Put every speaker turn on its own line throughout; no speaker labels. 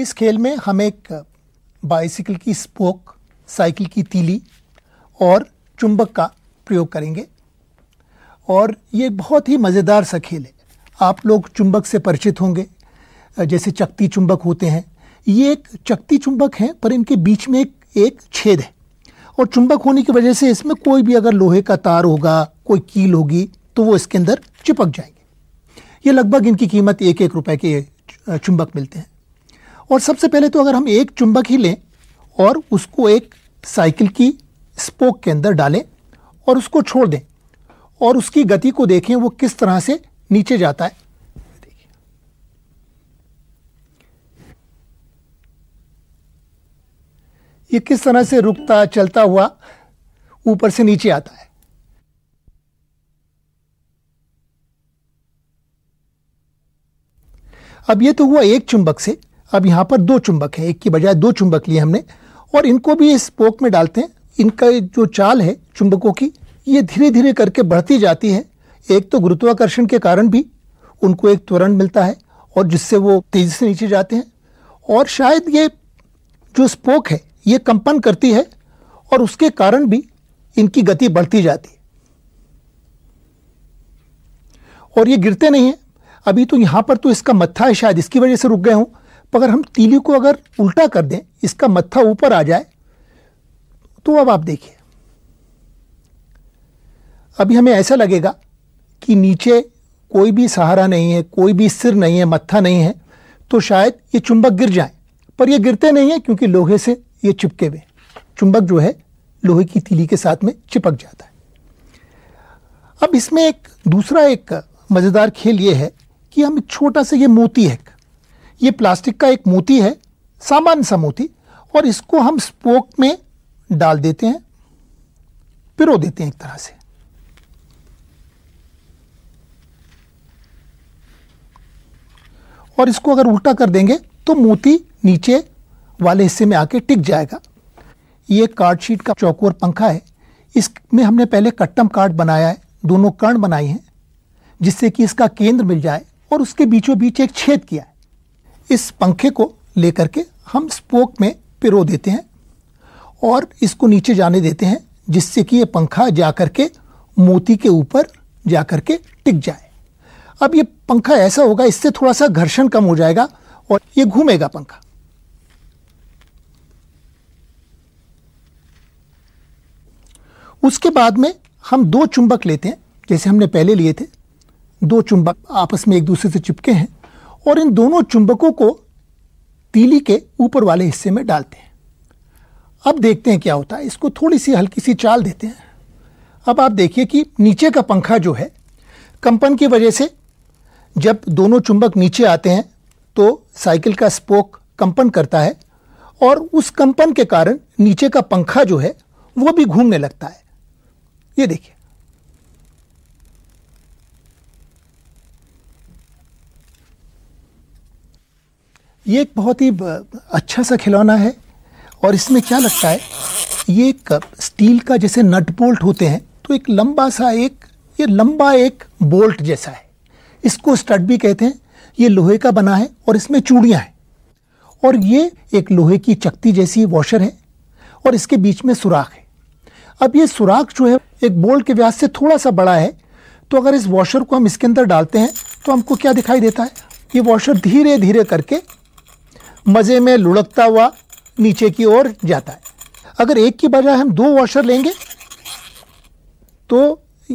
इस खेल में हम एक बाइसिकल की स्पोक साइकिल की तीली और चुंबक का प्रयोग करेंगे और ये बहुत ही मज़ेदार सा खेल है आप लोग चुंबक से परिचित होंगे जैसे चकती चुंबक होते हैं ये एक चकती चुंबक है पर इनके बीच में एक एक छेद है और चुंबक होने की वजह से इसमें कोई भी अगर लोहे का तार होगा कोई कील होगी तो वो इसके अंदर चिपक जाएंगे ये लगभग इनकी कीमत एक एक रुपए के चुंबक मिलते हैं और सबसे पहले तो अगर हम एक चुंबक ही लें और उसको एक साइकिल की स्पोक के अंदर डालें और उसको छोड़ दें और उसकी गति को देखें वो किस तरह से नीचे जाता है ये किस तरह से रुकता चलता हुआ ऊपर से नीचे आता है अब ये तो हुआ एक चुंबक से अब यहाँ पर दो चुंबक है एक की बजाय दो चुंबक लिए हमने और इनको भी इस पोक में डालते हैं इनका जो चाल है चुंबकों की ये धीरे धीरे करके बढ़ती जाती है एक तो गुरुत्वाकर्षण के कारण भी उनको एक त्वरण मिलता है और जिससे वो तेजी से नीचे जाते हैं और शायद ये जो स्पोक है ये कंपन करती है और उसके कारण भी इनकी गति बढ़ती जाती है और ये गिरते नहीं हैं अभी तो यहाँ पर तो इसका मत्था है शायद इसकी वजह से रुक गए हूँ तो अगर हम तीली को अगर उल्टा कर दें इसका मत्था ऊपर आ जाए तो अब आप देखिए अभी हमें ऐसा लगेगा कि नीचे कोई भी सहारा नहीं है कोई भी सिर नहीं है मत्था नहीं है तो शायद ये चुंबक गिर जाए पर ये गिरते नहीं है क्योंकि लोहे से ये चिपके हुए चुंबक जो है लोहे की तीली के साथ में चिपक जाता है अब इसमें एक दूसरा एक मज़ेदार खेल ये है कि हम छोटा सा ये मोती है ये प्लास्टिक का एक मोती है सामान्य सा मोती और इसको हम स्पोक में डाल देते हैं पिरो देते हैं एक तरह से और इसको अगर उल्टा कर देंगे तो मोती नीचे वाले हिस्से में आके टिक जाएगा ये कार्ड शीट का चौकोर पंखा है इसमें हमने पहले कट्टम कार्ड बनाया है दोनों कर्ण बनाई हैं जिससे कि इसका केंद्र मिल जाए और उसके बीचों बीच एक छेद किया है इस पंखे को लेकर के हम स्पोक में पिरो देते हैं और इसको नीचे जाने देते हैं जिससे कि ये पंखा जा कर के मोती के ऊपर जा कर के टिक जाए अब ये पंखा ऐसा होगा इससे थोड़ा सा घर्षण कम हो जाएगा और ये घूमेगा पंखा उसके बाद में हम दो चुंबक लेते हैं जैसे हमने पहले लिए थे दो चुंबक आपस में एक दूसरे से चिपके हैं और इन दोनों चुंबकों को तीली के ऊपर वाले हिस्से में डालते हैं अब देखते हैं क्या होता है इसको थोड़ी सी हल्की सी चाल देते हैं अब आप देखिए कि नीचे का पंखा जो है कंपन की वजह से जब दोनों चुंबक नीचे आते हैं तो साइकिल का स्पोक कंपन करता है और उस कंपन के कारण नीचे का पंखा जो है वो भी घूमने लगता है ये देखिए ये एक बहुत ही अच्छा सा खिलौना है और इसमें क्या लगता है ये एक स्टील का जैसे नट बोल्ट होते हैं तो एक लंबा सा एक ये लंबा एक बोल्ट जैसा है इसको स्टड भी कहते हैं ये लोहे का बना है और इसमें चूड़ियाँ हैं और ये एक लोहे की चक्ती जैसी वॉशर है और इसके बीच में सुराख है अब ये सुराख जो है एक बोल्ट के व्यास से थोड़ा सा बड़ा है तो अगर इस वॉशर को हम इसके अंदर डालते हैं तो हमको क्या दिखाई देता है ये वॉशर धीरे धीरे करके मज़े में लुढ़कता हुआ नीचे की ओर जाता है अगर एक की बजाय हम दो वॉशर लेंगे तो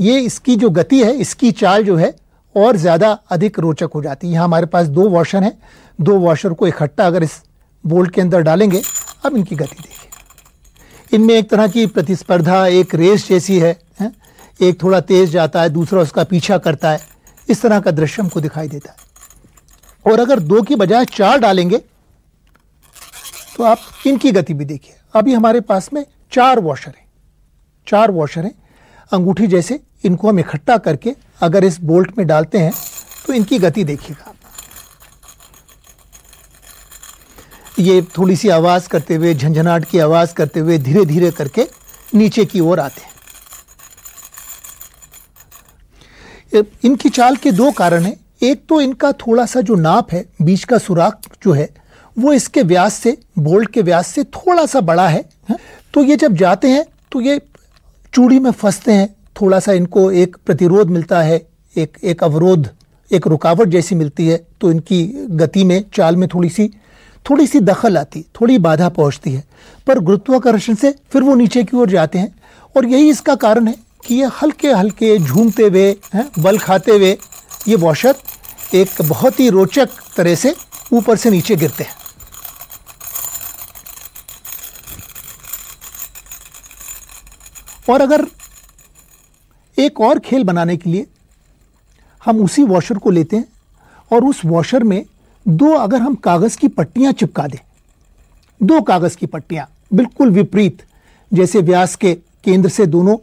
ये इसकी जो गति है इसकी चाल जो है और ज़्यादा अधिक रोचक हो जाती है यहाँ हमारे पास दो वॉशर हैं दो वॉशर को इकट्ठा अगर इस बोल्ट के अंदर डालेंगे अब इनकी गति देखिए इनमें एक तरह की प्रतिस्पर्धा एक रेस जैसी है, है? एक थोड़ा तेज़ जाता है दूसरा उसका पीछा करता है इस तरह का दृश्य हमको दिखाई देता है और अगर दो की बजाय चार डालेंगे तो आप इनकी गति भी देखिए अभी हमारे पास में चार वॉशर हैं चार वॉशर हैं अंगूठी जैसे इनको हम इकट्ठा करके अगर इस बोल्ट में डालते हैं तो इनकी गति देखिएगा ये थोड़ी सी आवाज़ करते हुए झंझनाट की आवाज़ करते हुए धीरे धीरे करके नीचे की ओर आते हैं इनकी चाल के दो कारण हैं एक तो इनका थोड़ा सा जो नाप है बीच का सुराख जो है वो इसके व्यास से बोल्ट के व्यास से थोड़ा सा बड़ा है हाँ? तो ये जब जाते हैं तो ये चूड़ी में फंसते हैं थोड़ा सा इनको एक प्रतिरोध मिलता है एक एक अवरोध एक रुकावट जैसी मिलती है तो इनकी गति में चाल में थोड़ी सी थोड़ी सी दखल आती थोड़ी बाधा पहुंचती है पर गुरुत्वाकर्षण से फिर वो नीचे की ओर जाते हैं और यही इसका कारण है कि ये हल्के हल्के झूमते हुए हैं हाँ, बल खाते हुए ये वॉशर एक बहुत ही रोचक तरह से ऊपर से नीचे गिरते हैं और अगर एक और खेल बनाने के लिए हम उसी वॉशर को लेते हैं और उस वॉशर में दो अगर हम कागज़ की पट्टियाँ चिपका दें दो कागज़ की पट्टियाँ बिल्कुल विपरीत जैसे व्यास के केंद्र से दोनों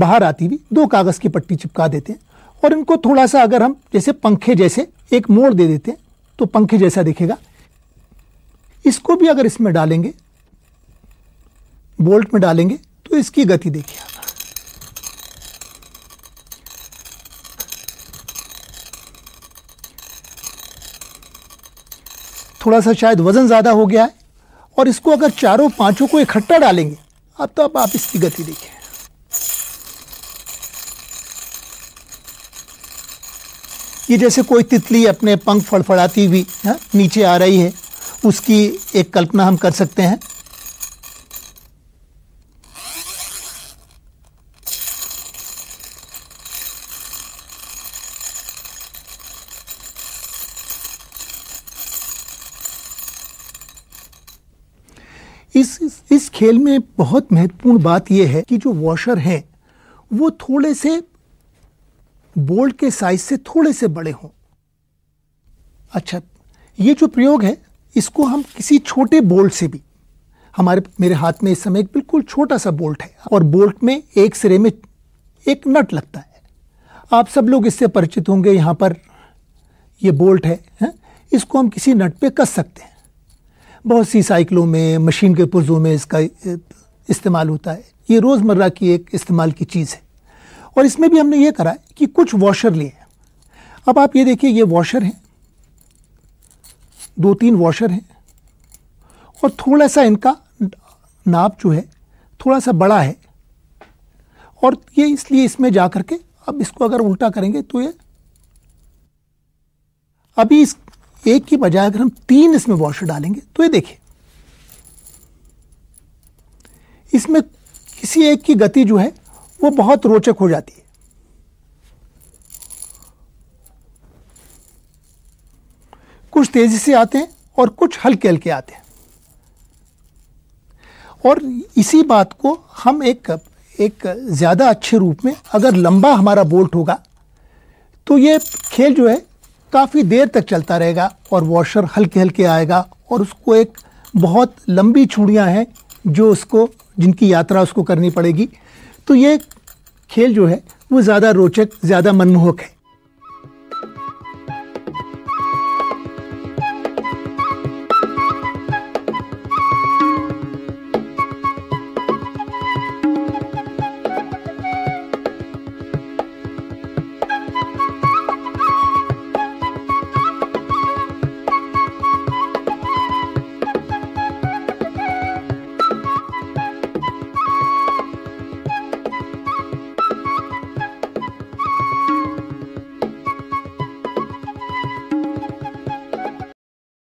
बाहर आती हुई दो कागज़ की पट्टी चिपका देते हैं और इनको थोड़ा सा अगर हम जैसे पंखे जैसे एक मोड़ दे देते हैं तो पंखे जैसा दिखेगा इसको भी अगर इसमें डालेंगे बोल्ट में डालेंगे तो इसकी गति देखिए आप थोड़ा सा शायद वज़न ज़्यादा हो गया है और इसको अगर चारों पांचों को इकट्ठा डालेंगे अब तो अब आप इसकी गति देखिए ये जैसे कोई तितली अपने पंख फड़फड़ाती हुई हाँ, नीचे आ रही है उसकी एक कल्पना हम कर सकते हैं इस इस खेल में बहुत महत्वपूर्ण बात यह है कि जो वॉशर हैं वो थोड़े से बोल्ट के साइज से थोड़े से बड़े हों अच्छा ये जो प्रयोग है इसको हम किसी छोटे बोल्ट से भी हमारे मेरे हाथ में इस समय एक बिल्कुल छोटा सा बोल्ट है और बोल्ट में एक सिरे में एक नट लगता है आप सब लोग इससे परिचित होंगे यहाँ पर ये बोल्ट है, है इसको हम किसी नट पे कस सकते हैं बहुत सी साइकिलों में मशीन के पुर्जों में इसका इस्तेमाल होता है ये रोज़मर्रा की एक इस्तेमाल की चीज़ है और इसमें भी हमने ये करा है कि कुछ वॉशर लिए हैं अब आप ये देखिए ये वॉशर हैं दो तीन वॉशर हैं और थोड़ा सा इनका नाप जो है थोड़ा सा बड़ा है और ये इसलिए इसमें जा करके अब इसको अगर उल्टा करेंगे तो ये अभी इस एक की बजाय अगर हम तीन इसमें वॉशर डालेंगे तो ये देखिए इसमें किसी एक की गति जो है वो बहुत रोचक हो जाती है कुछ तेजी से आते हैं और कुछ हल्के हल्के आते हैं और इसी बात को हम एक एक ज़्यादा अच्छे रूप में अगर लंबा हमारा बोल्ट होगा तो ये खेल जो है काफ़ी देर तक चलता रहेगा और वॉशर हल्के हल्के आएगा और उसको एक बहुत लंबी चूड़ियाँ हैं जो उसको जिनकी यात्रा उसको करनी पड़ेगी तो ये खेल जो है वो ज़्यादा रोचक ज़्यादा मनमोहक है